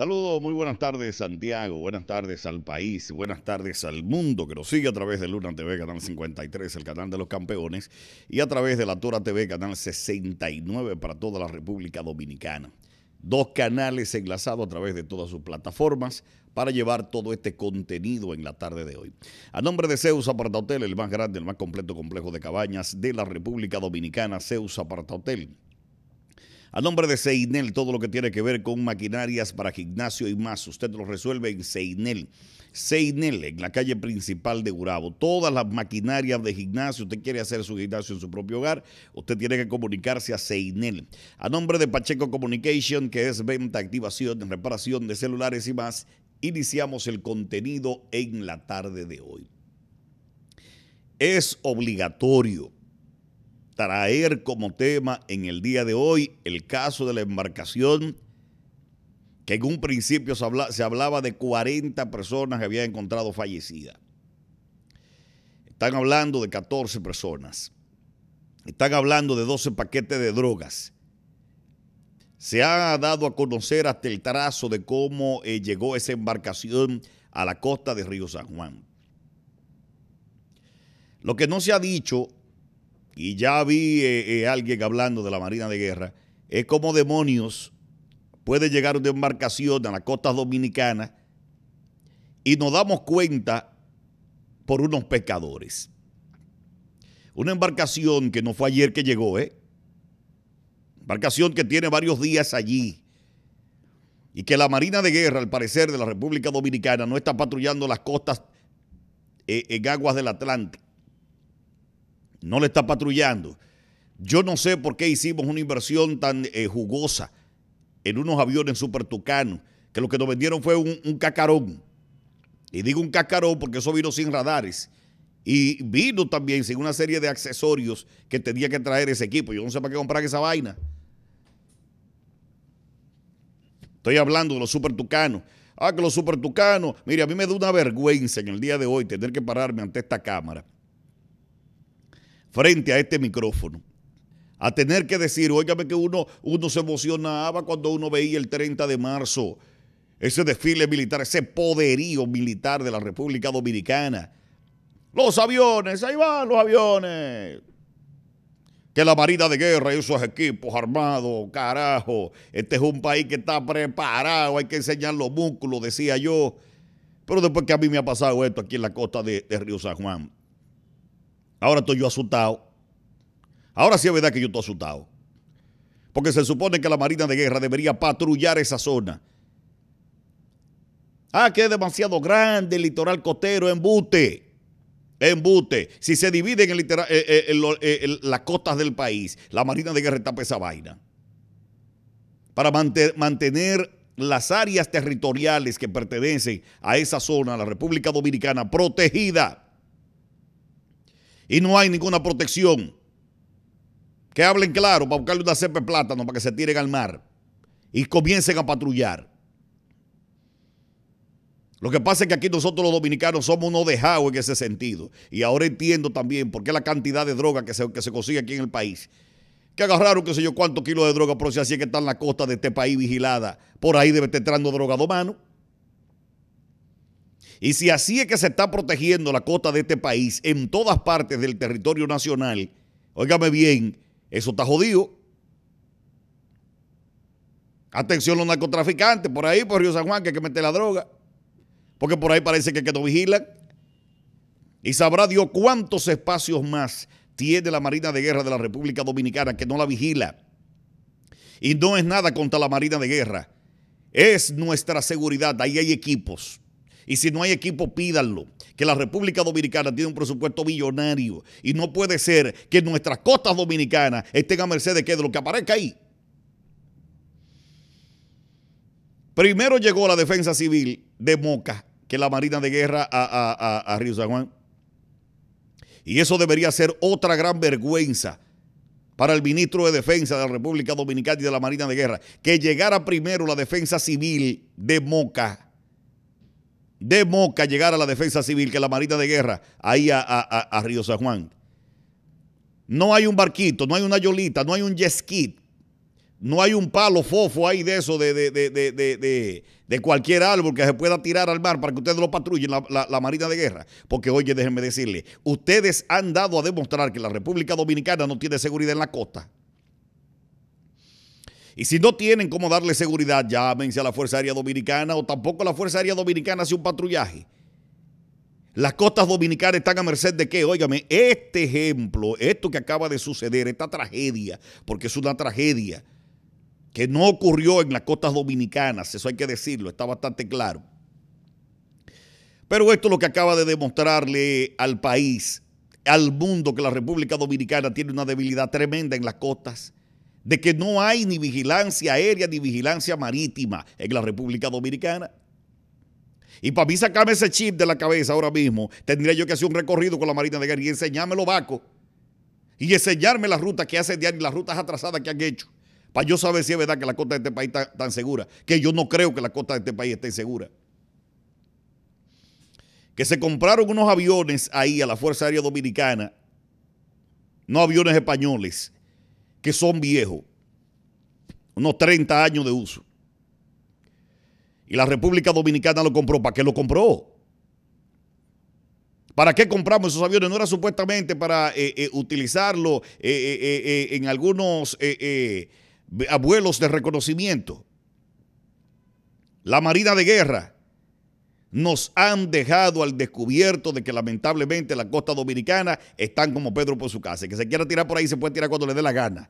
Saludos, muy buenas tardes Santiago, buenas tardes al país, buenas tardes al mundo que nos sigue a través de Luna TV, Canal 53, el canal de los campeones, y a través de la Tora TV, Canal 69 para toda la República Dominicana. Dos canales enlazados a través de todas sus plataformas para llevar todo este contenido en la tarde de hoy. A nombre de Zeus Aparta Hotel, el más grande, el más completo complejo de cabañas de la República Dominicana, Zeus Aparta Hotel a nombre de Seinel, todo lo que tiene que ver con maquinarias para gimnasio y más, usted lo resuelve en Seinel. Seinel, en la calle principal de Gurabo. Todas las maquinarias de gimnasio, usted quiere hacer su gimnasio en su propio hogar, usted tiene que comunicarse a Seinel. A nombre de Pacheco Communication, que es venta, activación, reparación de celulares y más, iniciamos el contenido en la tarde de hoy. Es obligatorio traer como tema en el día de hoy el caso de la embarcación que en un principio se, hablaba de 40 personas que había encontrado fallecidas. Están hablando de 14 personas. Están hablando de 12 paquetes de drogas. Se ha dado a conocer hasta el trazo de cómo eh, llegó esa embarcación a la costa de Río San Juan. Lo que no se ha dicho y ya vi a eh, eh, alguien hablando de la Marina de Guerra. Es como demonios puede llegar una embarcación a las costas dominicanas y nos damos cuenta por unos pescadores. Una embarcación que no fue ayer que llegó, ¿eh? Embarcación que tiene varios días allí y que la Marina de Guerra, al parecer, de la República Dominicana no está patrullando las costas eh, en aguas del Atlántico no le está patrullando. Yo no sé por qué hicimos una inversión tan eh, jugosa en unos aviones super que lo que nos vendieron fue un, un cacarón. Y digo un cacarón porque eso vino sin radares. Y vino también sin una serie de accesorios que tenía que traer ese equipo. Yo no sé para qué comprar esa vaina. Estoy hablando de los super tucanos. Ah, que los super tucanos. Mire, a mí me da una vergüenza en el día de hoy tener que pararme ante esta cámara frente a este micrófono a tener que decir, óigame que uno, uno se emocionaba cuando uno veía el 30 de marzo ese desfile militar, ese poderío militar de la República Dominicana. Los aviones, ahí van los aviones. Que la Marina de Guerra y sus equipos armados, carajo, este es un país que está preparado, hay que enseñar los músculos, decía yo. Pero después que a mí me ha pasado esto aquí en la costa de, de Río San Juan, Ahora estoy yo asustado. Ahora sí es verdad que yo estoy asustado. Porque se supone que la Marina de Guerra debería patrullar esa zona. Ah, que es demasiado grande el litoral costero, embute. Embute. Si se dividen eh, eh, eh, las costas del país, la Marina de Guerra tapa esa vaina. Para mantener las áreas territoriales que pertenecen a esa zona, a la República Dominicana, protegida y no hay ninguna protección. Que hablen claro para buscarle una cepa plátano para que se tiren al mar y comiencen a patrullar. Lo que pasa es que aquí nosotros los dominicanos somos unos dejados en ese sentido. Y ahora entiendo también por qué la cantidad de droga que se, que se consigue aquí en el país. Que agarraron, qué sé yo, cuántos kilos de droga, pero si así es que está en la costa de este país vigilada, por ahí debe estar entrando mano. Y si así es que se está protegiendo la costa de este país en todas partes del territorio nacional, óigame bien, eso está jodido. Atención los narcotraficantes, por ahí, por Río San Juan, que hay que meter la droga. Porque por ahí parece que, que no vigilan. Y sabrá Dios cuántos espacios más tiene la Marina de Guerra de la República Dominicana que no la vigila. Y no es nada contra la Marina de Guerra. Es nuestra seguridad. Ahí hay equipos. Y si no hay equipo, pídanlo. Que la República Dominicana tiene un presupuesto millonario Y no puede ser que nuestras costas dominicanas estén a merced de que de lo que aparezca ahí. Primero llegó la defensa civil de Moca, que la Marina de Guerra a, a Río San Juan. Y eso debería ser otra gran vergüenza para el ministro de Defensa de la República Dominicana y de la Marina de Guerra, que llegara primero la defensa civil de Moca de Moca llegar a la defensa civil, que la Marina de Guerra, ahí a, a, a, Río San Juan. No hay un barquito, no hay una yolita, no hay un jet no hay un palo fofo ahí de eso, de, de, de, de cualquier árbol que se pueda tirar al mar para que ustedes lo patrullen, la Marina de Guerra. Porque, oye, déjenme decirle, ustedes han dado a demostrar que la República Dominicana no tiene seguridad en la costa. Y si no tienen cómo darle seguridad, llámense a la Fuerza Aérea Dominicana o tampoco la Fuerza Aérea Dominicana hace un patrullaje. Las costas dominicanas están a merced de qué? Óigame, este ejemplo, esto que acaba de suceder, esta tragedia, porque es una tragedia que no ocurrió en las costas dominicanas, eso hay que decirlo, está bastante claro. Pero esto es lo que acaba de demostrarle al país, al mundo, que la República Dominicana tiene una debilidad tremenda en las costas de que no hay ni vigilancia aérea ni vigilancia marítima en la República Dominicana. Y para mí sacarme ese chip de la cabeza ahora mismo, tendría yo que hacer un recorrido con la Marina de Guerra y enseñarme los vacos y enseñarme las rutas que hacen diario y las rutas atrasadas que han hecho. Para yo saber si es verdad que la costa de este país está tan segura, que yo no creo que la costa de este país esté segura. Que se compraron unos aviones ahí a la Fuerza Aérea Dominicana, no aviones españoles, que son viejos, unos 30 años de uso. Y la República Dominicana lo compró. ¿Para qué lo compró? ¿Para qué compramos esos aviones? No era supuestamente para eh, eh, utilizarlo eh, en algunos abuelos de reconocimiento. La Marina de Guerra nos han dejado al descubierto de que lamentablemente la costa dominicana están como Pedro por su casa. El que se quiera tirar por ahí se puede tirar cuando le dé la gana.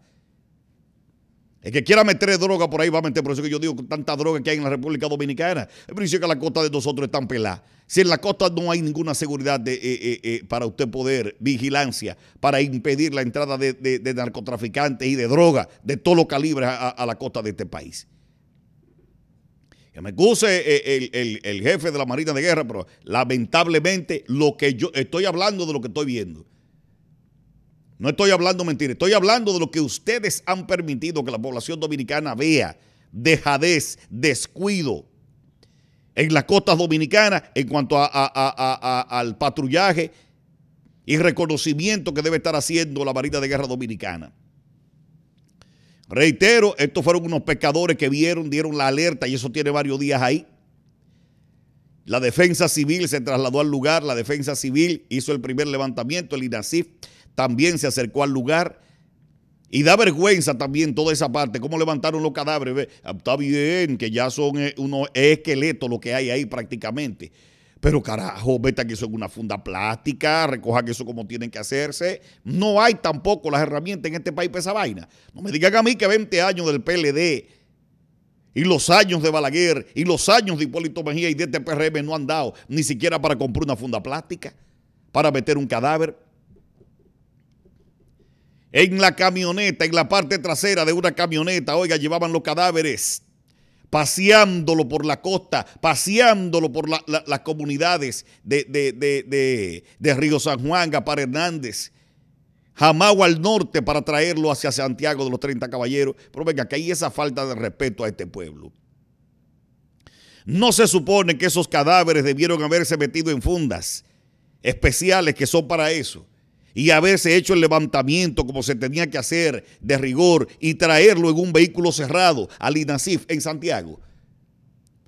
El que quiera meter droga por ahí va a meter. Por eso que yo digo tanta droga que hay en la República Dominicana. principio es que la costa de nosotros están peladas. Si en la costa no hay ninguna seguridad eh, eh, eh, para usted poder, vigilancia, para impedir la entrada de, narcotraficantes y de droga de todos los calibres a la costa de este país. Que me excuse eh, eh, el, jefe de la Marina de Guerra, pero lamentablemente lo que yo estoy hablando de lo que estoy viendo. No estoy hablando mentira, estoy hablando de lo que ustedes han permitido que la población dominicana vea. Dejadez, descuido en las costas dominicanas en cuanto al patrullaje y reconocimiento que debe estar haciendo la Marina de Guerra Dominicana. Reitero, estos fueron unos pescadores que vieron, dieron la alerta y eso tiene varios días ahí. La defensa civil se trasladó al lugar, la defensa civil hizo el primer levantamiento, el Inasif también se acercó al lugar. Y da vergüenza también toda esa parte, cómo levantaron los cadáveres. Ah, está bien que ya son eh, unos esqueletos lo que hay ahí prácticamente. Pero carajo, vete que eso es una funda plástica, recoja que eso como tienen que hacerse. No hay tampoco las herramientas en este país para esa vaina. No me digan a mí que 20 años del PLD y los años de Balaguer y los años de Hipólito Mejía y de este PRM no han dado ni siquiera para comprar una funda plástica, para meter un cadáver. En la camioneta, en la parte trasera de una camioneta, oiga, llevaban los cadáveres paseándolo por la costa, paseándolo por las comunidades de, de, de, Río San Juan, para Hernández, jamau al norte para traerlo hacia Santiago de los 30 Caballeros. Pero venga, que hay esa falta de respeto a este pueblo. No se supone que esos cadáveres debieron haberse metido en fundas especiales que son para eso y haberse hecho el levantamiento como se tenía que hacer de rigor y traerlo en un vehículo cerrado al INASIF en Santiago.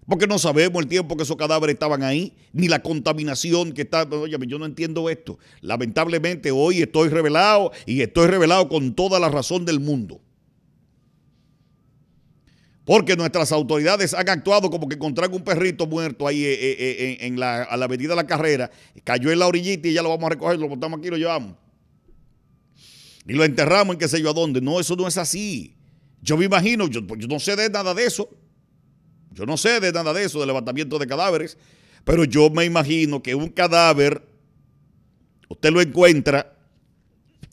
Porque no sabemos el tiempo que esos cadáveres estaban ahí, ni la contaminación que está. Oye, yo no entiendo esto. Lamentablemente hoy estoy revelado y estoy revelado con toda la razón del mundo. Porque nuestras autoridades han actuado como que encontraron un perrito muerto ahí eh, eh, eh, en, la, a la avenida de la carrera, cayó en la orillita y ya lo vamos a recoger, lo botamos aquí y lo llevamos. Y lo enterramos en qué sé yo a dónde. No, eso no es así. Yo me imagino, yo, pues, yo no sé de nada de eso. Yo no sé de nada de eso, de levantamiento de cadáveres. Pero yo me imagino que un cadáver, usted lo encuentra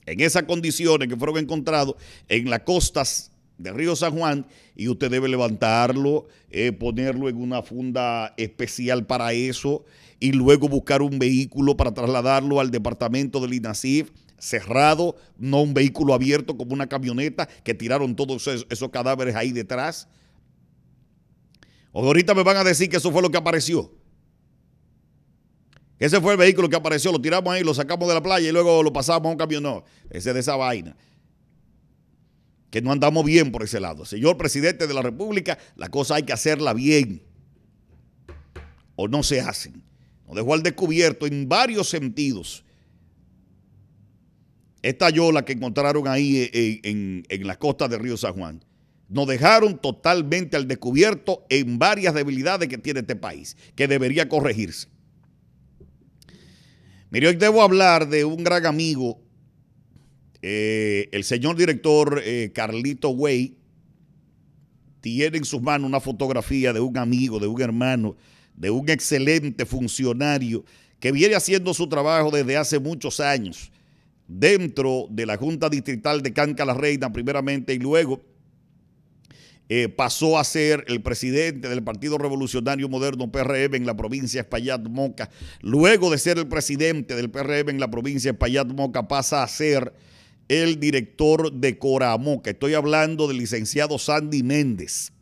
en esas condiciones que fueron encontrados en las costas de río San Juan y usted debe levantarlo, eh, ponerlo en una funda especial para eso y luego buscar un vehículo para trasladarlo al departamento del INACIF, cerrado, no un vehículo abierto como una camioneta que tiraron todos esos, cadáveres ahí detrás. O ahorita me van a decir que eso fue lo que apareció. Ese fue el vehículo que apareció, lo tiramos ahí, lo sacamos de la playa y luego lo pasamos a un camión. No, ese de esa vaina que no andamos bien por ese lado. Señor presidente de la República, la cosa hay que hacerla bien. O no se hacen. Nos dejó al descubierto en varios sentidos. Esta yola que encontraron ahí eh, eh, en, en, costa las costas de Río San Juan. Nos dejaron totalmente al descubierto en varias debilidades que tiene este país, que debería corregirse. Mire, hoy debo hablar de un gran amigo eh, el señor director eh, Carlito Way tiene en sus manos una fotografía de un amigo, de un hermano, de un excelente funcionario que viene haciendo su trabajo desde hace muchos años dentro de la Junta Distrital de Canca la Reina primeramente y luego eh, pasó a ser el presidente del Partido Revolucionario Moderno PRM en la provincia de Espaillat Moca. Luego de ser el presidente del PRM en la provincia de Espaillat Moca pasa a ser el director de Que Estoy hablando del licenciado Sandy Méndez.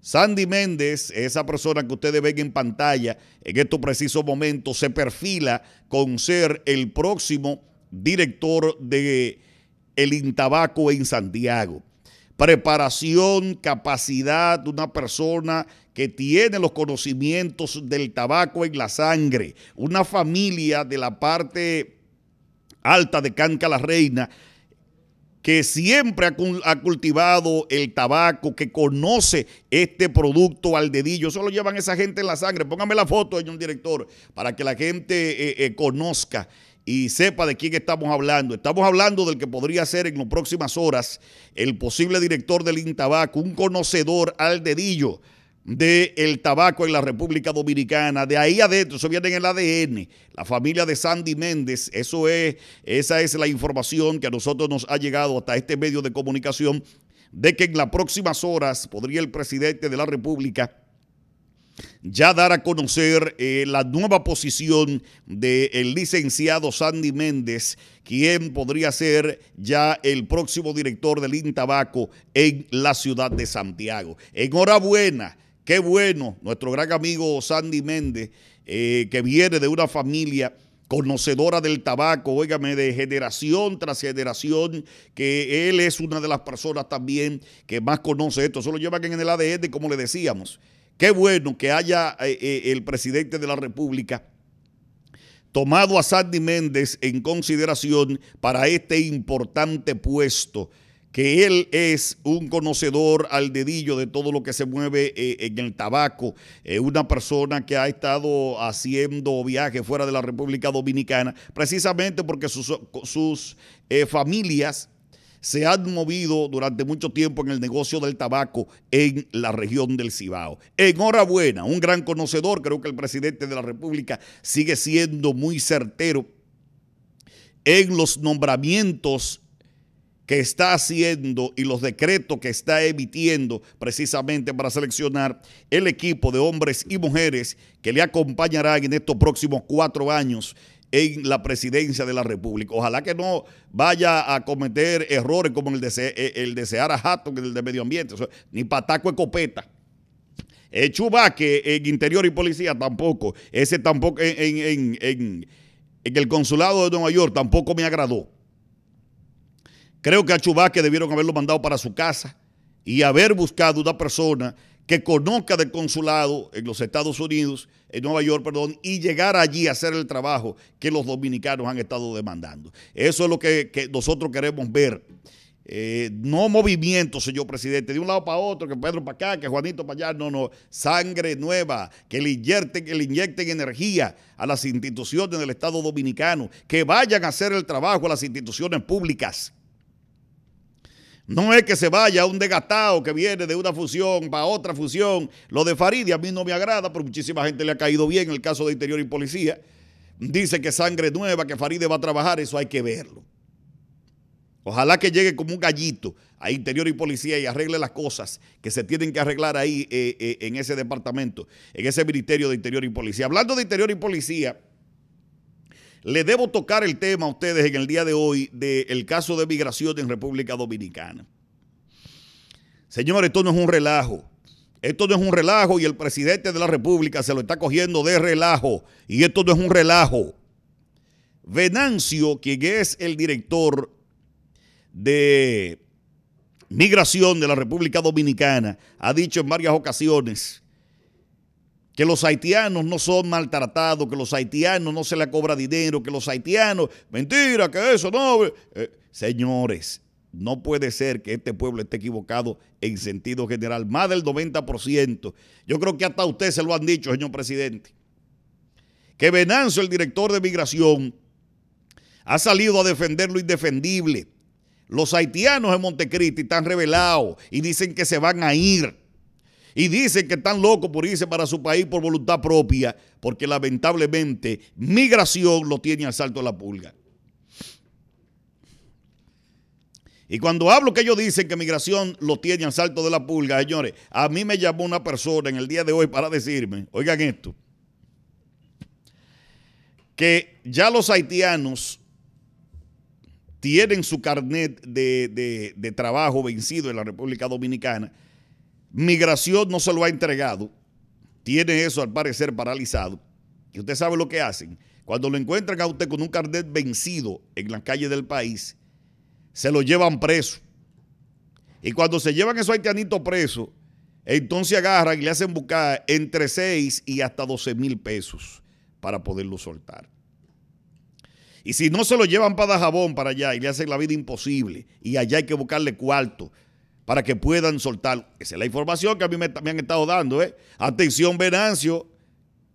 Sandy Méndez, esa persona que ustedes ven en pantalla en estos precisos momentos, se perfila con ser el próximo director de el Intabaco en Santiago. Preparación, capacidad de una persona que tiene los conocimientos del tabaco en la sangre, una familia de la parte alta de Canca la Reina que siempre ha, cultivado el tabaco, que conoce este producto al dedillo. Eso lo llevan esa gente en la sangre. Póngame la foto, señor director, para que la gente eh, eh, conozca y sepa de quién estamos hablando. Estamos hablando del que podría ser en las próximas horas el posible director del Intabaco, un conocedor al dedillo de el tabaco en la República Dominicana. De ahí adentro, eso viene en el ADN. La familia de Sandy Méndez, eso es, esa es la información que a nosotros nos ha llegado hasta este medio de comunicación de que en las próximas horas podría el presidente de la República ya dar a conocer eh, la nueva posición del el licenciado Sandy Méndez, quien podría ser ya el próximo director del Intabaco en la ciudad de Santiago. Enhorabuena Qué bueno, nuestro gran amigo Sandy Méndez, eh, que viene de una familia conocedora del tabaco, óigame, de generación tras generación, que él es una de las personas también que más conoce esto. Solo llevan en el ADN, como le decíamos. Qué bueno que haya eh, eh, el presidente de la República tomado a Sandy Méndez en consideración para este importante puesto que él es un conocedor al dedillo de todo lo que se mueve eh, en el tabaco, eh, una persona que ha estado haciendo viajes fuera de la República Dominicana, precisamente porque sus, eh, familias se han movido durante mucho tiempo en el negocio del tabaco en la región del Cibao. Enhorabuena, un gran conocedor, creo que el presidente de la República sigue siendo muy certero en los nombramientos que está haciendo y los decretos que está emitiendo precisamente para seleccionar el equipo de hombres y mujeres que le acompañarán en estos próximos cuatro años en la presidencia de la República. Ojalá que no vaya a cometer errores como el de, dese eh, el desear Seara Hatton, el de Medio Ambiente, ni Pataco Ecopeta, eh, Chubaque en Interior y Policía tampoco. Ese tampoco en el Consulado de Nueva York tampoco me agradó. Creo que a que debieron haberlo mandado para su casa y haber buscado una persona que conozca del consulado en los Estados Unidos, en Nueva York, perdón, y llegar allí a hacer el trabajo que los dominicanos han estado demandando. Eso es lo que, nosotros queremos ver. Eh, no movimiento, señor presidente, de un lado para otro, que Pedro para acá, que Juanito para allá, no, no, sangre nueva, que le inyecten, que le inyecten energía a las instituciones del Estado Dominicano, que vayan a hacer el trabajo a las instituciones públicas. No es que se vaya un desgastado que viene de una fusión para otra fusión. Lo de Faridi a mí no me agrada, pero muchísima gente le ha caído bien el caso de Interior y Policía. Dice que sangre nueva, que Faride va a trabajar, eso hay que verlo. Ojalá que llegue como un gallito a Interior y Policía y arregle las cosas que se tienen que arreglar ahí eh, eh, en ese departamento, en ese Ministerio de Interior y Policía. Hablando de Interior y Policía, le debo tocar el tema a ustedes en el día de hoy del caso de migración en República Dominicana. Señores, esto no es un relajo. Esto no es un relajo y el presidente de la República se lo está cogiendo de relajo. Y esto no es un relajo. Venancio, quien es el director de migración de la República Dominicana, ha dicho en varias ocasiones que los haitianos no son maltratados, que los haitianos no se les cobra dinero, que los haitianos, mentira, que eso no. Eh. señores, no puede ser que este pueblo esté equivocado en sentido general, más del 90%. Yo creo que hasta usted se lo han dicho, señor presidente. Que venanzo el director de migración, ha salido a defender lo indefendible. Los haitianos en Montecristi están revelados y dicen que se van a ir y dicen que están locos por irse para su país por voluntad propia, porque lamentablemente migración lo tiene al salto de la pulga. Y cuando hablo que ellos dicen que migración lo tiene al salto de la pulga, señores, a mí me llamó una persona en el día de hoy para decirme, oigan esto, que ya los haitianos tienen su carnet de, de trabajo vencido en la República Dominicana Migración no se lo ha entregado. Tiene eso al parecer paralizado. Y usted sabe lo que hacen. Cuando lo encuentran a usted con un carnet vencido en las calles del país, se lo llevan preso. Y cuando se llevan esos haitianitos presos, entonces agarran y le hacen buscar entre 6 y hasta 12 mil pesos para poderlo soltar. Y si no se lo llevan para Jabón, para allá, y le hacen la vida imposible, y allá hay que buscarle cuarto para que puedan soltar. Esa es la información que a mí me, han estado dando. ¿eh? Atención, Venancio,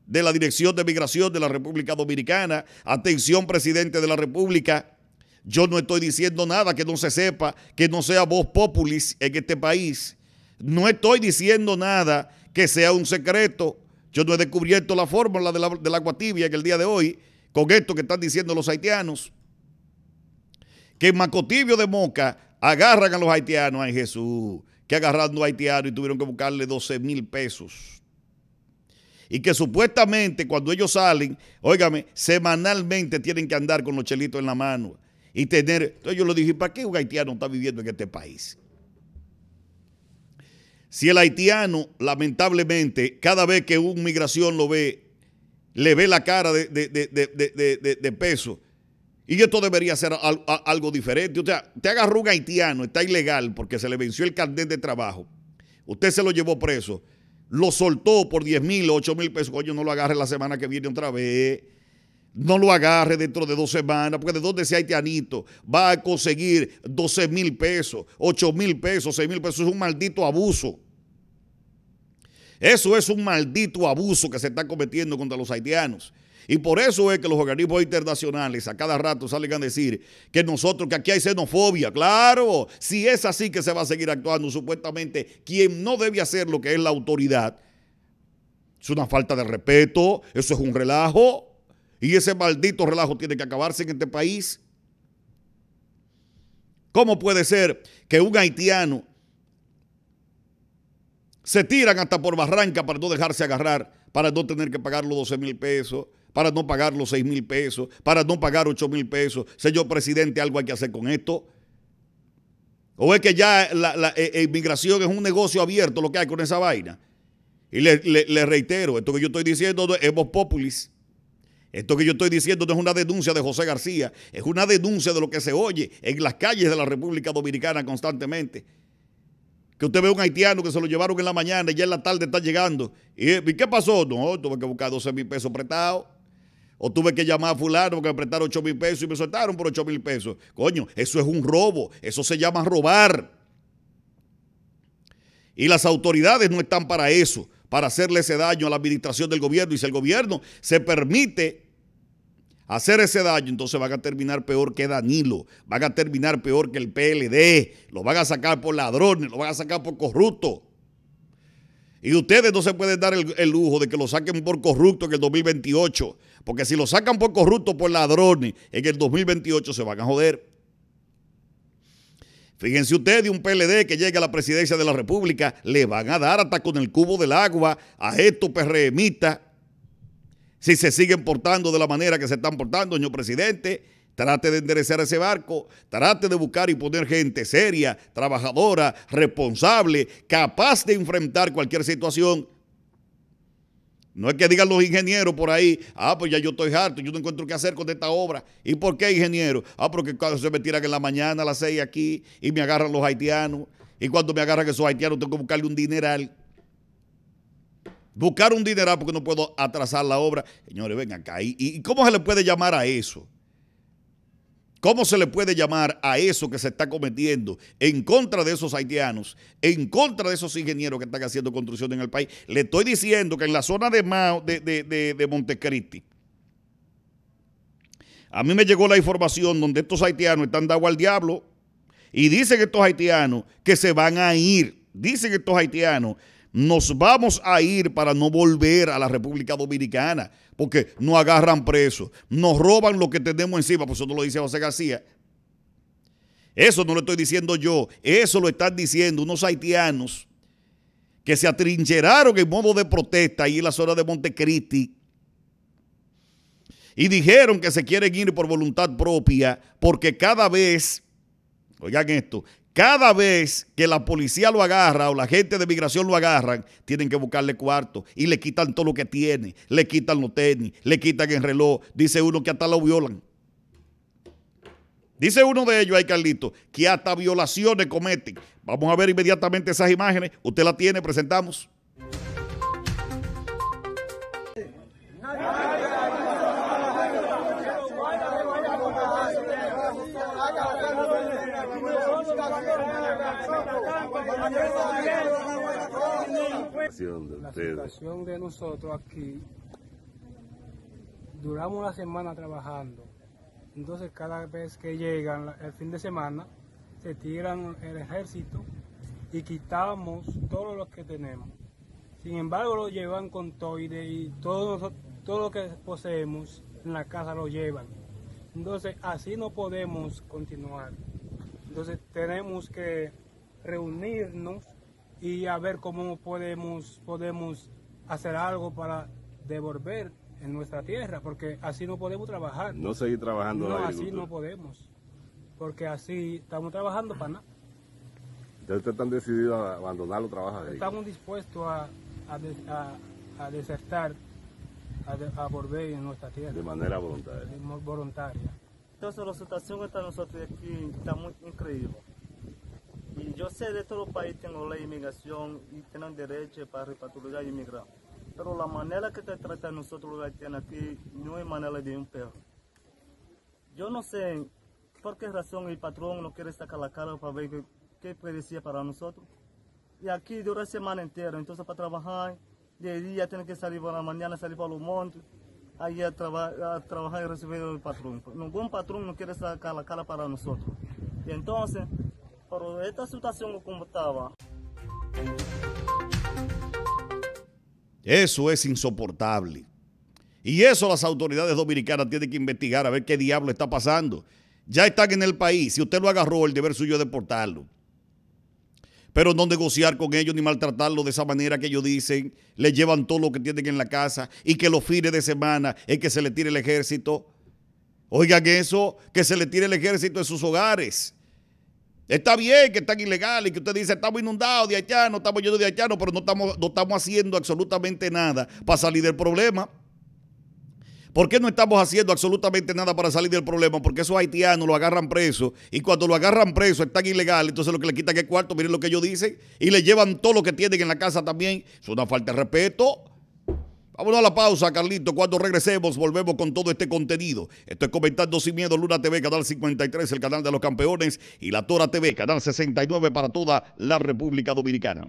de la Dirección de Migración de la República Dominicana. Atención, presidente de la República. Yo no estoy diciendo nada que no se sepa, que no sea voz populis en este país. No estoy diciendo nada que sea un secreto. Yo no he descubierto la fórmula de la, de la en el día de hoy con esto que están diciendo los haitianos. Que Macotibio de Moca agarran a los haitianos, ay Jesús, que agarraron a haitianos y tuvieron que buscarle 12 mil pesos. Y que supuestamente cuando ellos salen, óigame, semanalmente tienen que andar con los chelitos en la mano y tener. Entonces yo lo dije, ¿para qué un haitiano está viviendo en este país? Si el haitiano, lamentablemente, cada vez que un migración lo ve, le ve la cara de, de peso y esto debería ser algo diferente. O sea, te agarró un haitiano, está ilegal porque se le venció el carné de trabajo. Usted se lo llevó preso, lo soltó por 10 mil, 8 mil pesos. Coño, no lo agarre la semana que viene otra vez. No lo agarre dentro de dos semanas, porque de donde sea haitianito va a conseguir 12 mil pesos, 8 mil pesos, 6 mil pesos. Es un maldito abuso. Eso es un maldito abuso que se está cometiendo contra los haitianos. Y por eso es que los organismos internacionales a cada rato salen a decir que nosotros, que aquí hay xenofobia. Claro, si es así que se va a seguir actuando, supuestamente quien no debe hacer lo que es la autoridad. Es una falta de respeto, eso es un relajo. Y ese maldito relajo tiene que acabarse en este país. ¿Cómo puede ser que un haitiano se tiran hasta por barranca para no dejarse agarrar, para no tener que pagar los 12 mil pesos, para no pagar los 6 mil pesos, para no pagar 8 mil pesos. Señor presidente, algo hay que hacer con esto. ¿O es que ya la, eh, eh, inmigración es un negocio abierto lo que hay con esa vaina? Y le, reitero, esto que yo estoy diciendo es vos populis. Esto que yo estoy diciendo no es una denuncia de José García, es una denuncia de lo que se oye en las calles de la República Dominicana constantemente. Que usted ve a un haitiano que se lo llevaron en la mañana y ya en la tarde está llegando. ¿Y eh, qué pasó? No, tuve que buscar 12 mil pesos prestados. O tuve que llamar a fulano porque me prestaron 8 mil pesos y me soltaron por 8 mil pesos. Coño, eso es un robo. Eso se llama robar. Y las autoridades no están para eso, para hacerle ese daño a la administración del gobierno. Y si el gobierno se permite hacer ese daño, entonces van a terminar peor que Danilo, van a terminar peor que el PLD, lo van a sacar por ladrones, lo van a sacar por corrupto. Y ustedes no se pueden dar el, el lujo de que lo saquen por corrupto en el 2028 porque si lo sacan por corrupto, por ladrones, en el 2028 se van a joder. Fíjense ustedes, un PLD que llegue a la presidencia de la República, le van a dar hasta con el cubo del agua a estos PRMistas. Si se siguen portando de la manera que se están portando, señor presidente, trate de enderezar ese barco, trate de buscar y poner gente seria, trabajadora, responsable, capaz de enfrentar cualquier situación no es que digan los ingenieros por ahí, ah, pues ya yo estoy harto, yo no encuentro qué hacer con esta obra. ¿Y por qué, ingeniero? Ah, porque cuando se me tiran en la mañana a las seis aquí y me agarran los haitianos. Y cuando me agarran esos haitianos, tengo que buscarle un dineral. Buscar un dineral porque no puedo atrasar la obra. Señores, vengan acá. y cómo se le puede llamar a eso? ¿Cómo se le puede llamar a eso que se está cometiendo en contra de esos haitianos, en contra de esos ingenieros que están haciendo construcción en el país? Le estoy diciendo que en la zona de, Montecristi, a mí me llegó la información donde estos haitianos están dando al diablo y dicen estos haitianos que se van a ir. Dicen estos haitianos nos vamos a ir para no volver a la República Dominicana, porque nos agarran presos, nos roban lo que tenemos encima, por pues eso no lo dice José García. Eso no lo estoy diciendo yo, eso lo están diciendo unos haitianos que se atrincheraron en modo de protesta ahí en la zona de Montecristi y dijeron que se quieren ir por voluntad propia porque cada vez, oigan esto, cada vez que la policía lo agarra o la gente de migración lo agarran, tienen que buscarle cuarto y le quitan todo lo que tiene, le quitan los tenis, le quitan el reloj. Dice uno que hasta lo violan. Dice uno de ellos ahí, Carlito, que hasta violaciones cometen. Vamos a ver inmediatamente esas imágenes. Usted la tiene, presentamos. la situación de nosotros aquí, duramos una semana trabajando, entonces cada vez que llegan el fin de semana, se tiran el ejército y quitamos todo lo que tenemos. Sin embargo, lo llevan con toide y todo, todo lo que poseemos en la casa lo llevan. Entonces, así no podemos continuar. Entonces, tenemos que reunirnos y a ver cómo podemos, podemos hacer algo para devolver en nuestra tierra, porque así no podemos trabajar. No seguir trabajando. No, así no podemos, porque así estamos trabajando para nada. Entonces ustedes están decididos a abandonar los trabajos Estamos dispuestos a, desertar, a, volver en nuestra tierra. De manera voluntaria. voluntaria. Entonces la situación está nosotros aquí está muy increíble. Y yo sé de todo país tengo la inmigración y tienen derecho para repatriar y inmigrar. Pero la manera que te tratan nosotros latinos aquí no es manera de un perro. Yo no sé por qué razón el patrón no quiere sacar la cara para ver qué, predecía para nosotros. Y aquí dura semana entera, entonces para trabajar, de día tiene que salir por la mañana, salir por los montes, ahí a, trabajar a trabajar y recibir el patrón. Ningún patrón no quiere sacar la cara para nosotros. Y entonces, pero esta situación como estaba. Eso es insoportable. Y eso las autoridades dominicanas tienen que investigar a ver qué diablo está pasando. Ya están en el país. Si usted lo agarró, el deber suyo es deportarlo. Pero no negociar con ellos ni maltratarlo de esa manera que ellos dicen. Le llevan todo lo que tienen en la casa y que los fines de semana es que se le tire el ejército. Oigan eso, que se le tire el ejército de sus hogares. Está bien que están ilegales, que usted dice, estamos inundados de haitianos, estamos llenos de haitianos, pero no estamos, no estamos haciendo absolutamente nada para salir del problema. ¿Por qué no estamos haciendo absolutamente nada para salir del problema? Porque esos haitianos lo agarran preso y cuando lo agarran preso están ilegales, entonces lo que le quitan es cuarto, miren lo que ellos dicen, y le llevan todo lo que tienen en la casa también. Es una falta de respeto. Vámonos a la pausa, Carlito. Cuando regresemos, volvemos con todo este contenido. Esto es Comentando Sin Miedo, Luna TV, Canal 53, el canal de los campeones, y La Tora TV, Canal 69 para toda la República Dominicana.